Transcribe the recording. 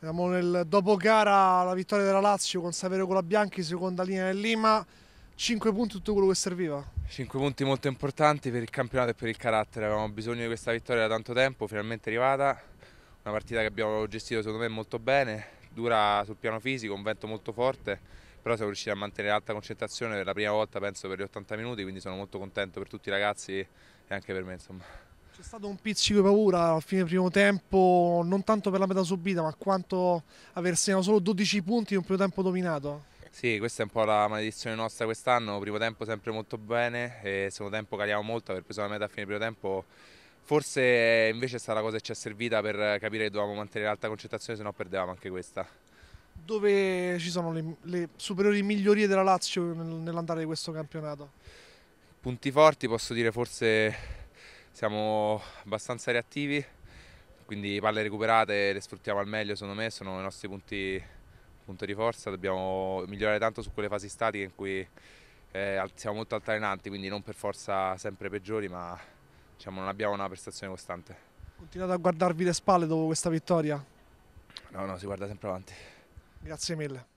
Siamo nel dopogara la vittoria della Lazio con Saverio Colabianchi, seconda linea del Lima. 5 punti tutto quello che serviva? 5 punti molto importanti per il campionato e per il carattere, avevamo bisogno di questa vittoria da tanto tempo, finalmente arrivata, una partita che abbiamo gestito secondo me molto bene, dura sul piano fisico, un vento molto forte, però siamo riusciti a mantenere alta concentrazione per la prima volta penso per gli 80 minuti, quindi sono molto contento per tutti i ragazzi e anche per me insomma. C'è stato un pizzico di paura al fine del primo tempo, non tanto per la metà subita, ma quanto aver segnato solo 12 punti in un primo tempo dominato. Sì, questa è un po' la maledizione nostra quest'anno, primo tempo sempre molto bene, e secondo tempo caliamo molto, aver preso la metà a fine primo tempo forse invece è stata la cosa che ci è servita per capire che dovevamo mantenere alta concentrazione, se no perdevamo anche questa. Dove ci sono le, le superiori migliorie della Lazio nell'andare di questo campionato? Punti forti posso dire forse siamo abbastanza reattivi, quindi palle recuperate le sfruttiamo al meglio secondo me, sono i nostri punti, punti di forza, dobbiamo migliorare tanto su quelle fasi statiche in cui eh, siamo molto altalenanti, quindi non per forza sempre peggiori, ma diciamo, non abbiamo una prestazione costante. Continuate a guardarvi le spalle dopo questa vittoria? No, no, si guarda sempre avanti. Grazie mille.